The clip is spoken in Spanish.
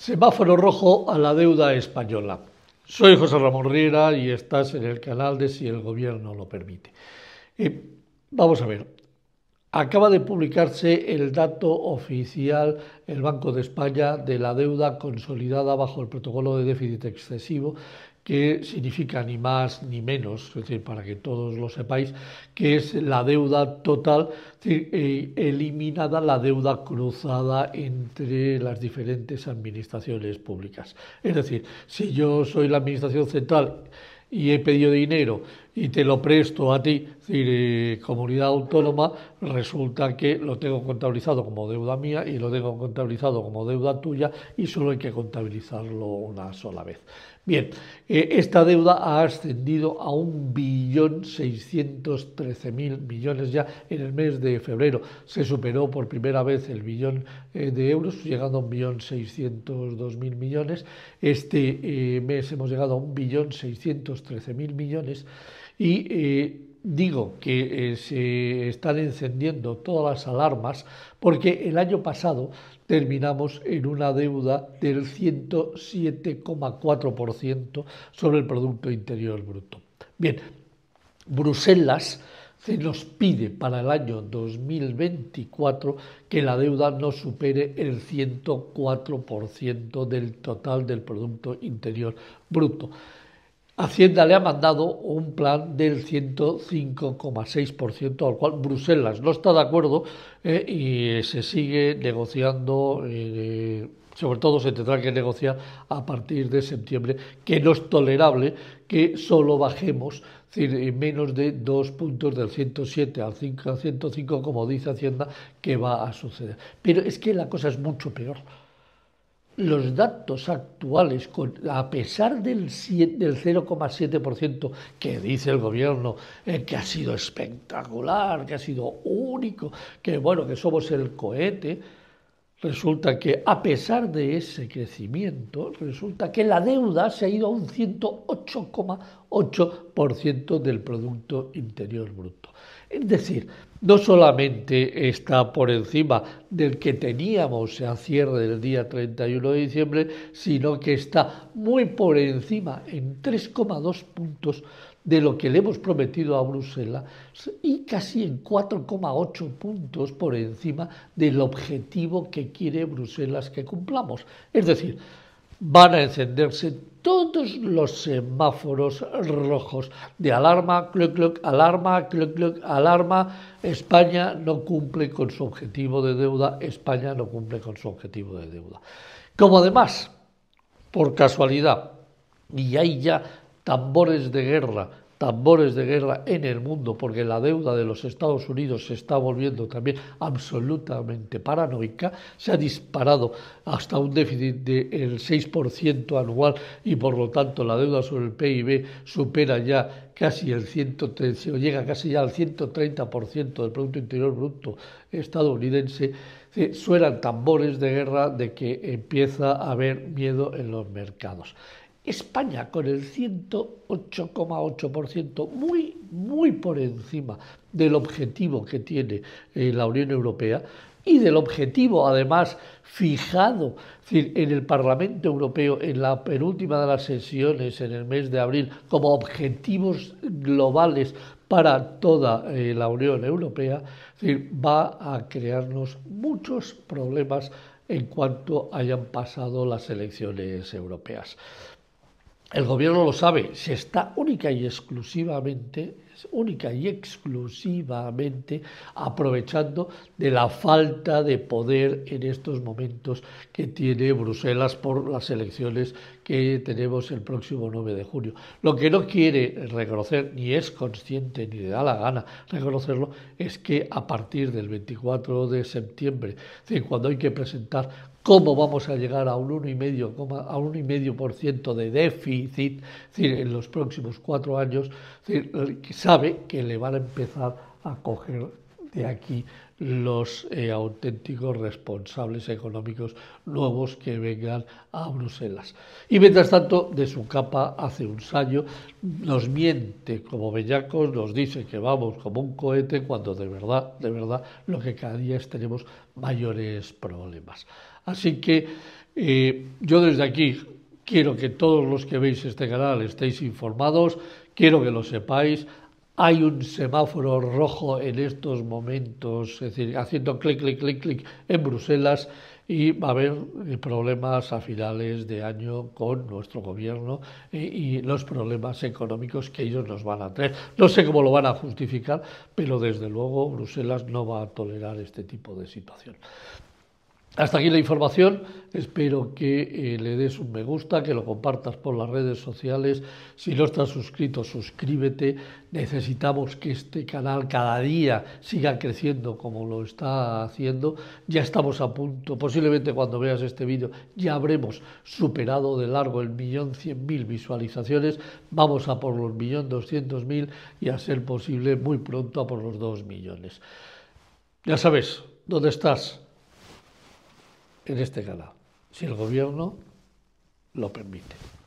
Semáforo rojo a la deuda española. Soy José Ramón Riera y estás en el canal de Si el Gobierno lo permite. Eh, vamos a ver. Acaba de publicarse el dato oficial el Banco de España de la deuda consolidada bajo el protocolo de déficit excesivo que significa ni más ni menos, para que todos lo sepáis, que es la deuda total, eh, eliminada la deuda cruzada entre las diferentes administraciones públicas. Es decir, si yo soy la administración central y he pedido dinero y te lo presto a ti, eh, comunidad autónoma, resulta que lo tengo contabilizado como deuda mía y lo tengo contabilizado como deuda tuya y solo hay que contabilizarlo una sola vez. Bien, eh, esta deuda ha ascendido a un millones ya en el mes de febrero. Se superó por primera vez el billón eh, de euros, llegando a un millones. Este eh, mes hemos llegado a un millones y digo que eh, se están encendiendo todas las alarmas porque el año pasado terminamos en una deuda del 107,4% sobre el Producto Interior Bruto. Bien, Bruselas se nos pide para el año 2024 que la deuda no supere el 104% del total del Producto Interior Bruto. Hacienda le ha mandado un plan del 105,6%, al cual Bruselas no está de acuerdo eh, y se sigue negociando. Eh, sobre todo se tendrá que negociar a partir de septiembre, que no es tolerable que solo bajemos eh, menos de dos puntos del 107 al 105, como dice Hacienda, que va a suceder. Pero es que la cosa es mucho peor los datos actuales, a pesar del, 0,7% que dice el gobierno eh, que ha sido espectacular, que ha sido único, que bueno, que somos el cohete, resulta que a pesar de ese crecimiento, resulta que la deuda se ha ido a un 108,8% del Producto Interior Bruto. Es decir, no solamente está por encima del que teníamos a cierre del día 31 de diciembre, sino que está muy por encima en 3,2 puntos de lo que le hemos prometido a Bruselas y casi en 4,8 puntos por encima del objetivo que quiere Bruselas que cumplamos. Es decir, van a encenderse todos los semáforos rojos de alarma, cloc, cloc, alarma, cloc, cloc, alarma. España no cumple con su objetivo de deuda, España no cumple con su objetivo de deuda. Como además, por casualidad, y hay ya tambores de guerra tambores de guerra en el mundo, porque la deuda de los Estados Unidos se está volviendo también absolutamente paranoica, se ha disparado hasta un déficit del 6% anual y por lo tanto la deuda sobre el PIB supera ya casi el 130%, llega casi ya al 130% del Producto Interior Bruto estadounidense, suenan tambores de guerra de que empieza a haber miedo en los mercados. España con el 108,8%, muy, muy por encima del objetivo que tiene eh, la Unión Europea y del objetivo, además, fijado en el Parlamento Europeo en la penúltima de las sesiones en el mes de abril como objetivos globales para toda eh, la Unión Europea, va a crearnos muchos problemas en cuanto hayan pasado las elecciones europeas el gobierno lo sabe, se está única y exclusivamente, única y exclusivamente aprovechando de la falta de poder en estos momentos que tiene Bruselas por las elecciones que tenemos el próximo 9 de junio. Lo que no quiere reconocer, ni es consciente, ni le da la gana reconocerlo, es que a partir del 24 de septiembre, cuando hay que presentar ¿Cómo vamos a llegar a un 1,5%, a un ciento de déficit en los próximos cuatro años? sabe que le van a empezar a coger de aquí los eh, auténticos responsables económicos nuevos que vengan a Bruselas. Y mientras tanto, de su capa hace un año, nos miente como bellacos, nos dice que vamos como un cohete cuando de verdad, de verdad, lo que cada día es tenemos mayores problemas. Así que eh, yo desde aquí quiero que todos los que veis este canal estéis informados, quiero que lo sepáis, hay un semáforo rojo en estos momentos, es decir, haciendo clic, clic, clic, clic en Bruselas y va a haber eh, problemas a finales de año con nuestro gobierno eh, y, los problemas económicos que ellos nos van a traer. No sé cómo lo van a justificar, pero desde luego Bruselas no va a tolerar este tipo de situación. Hasta aquí la información. Espero que eh, le des un me gusta, que lo compartas por las redes sociales. Si no estás suscrito, suscríbete. Necesitamos que este canal cada día siga creciendo como lo está haciendo. Ya estamos a punto. Posiblemente cuando veas este vídeo ya habremos superado de largo el millón cien mil visualizaciones. Vamos a por los millón doscientos mil y a ser posible muy pronto a por los dos millones. Ya sabes, ¿dónde estás? en este canal, si el gobierno lo permite.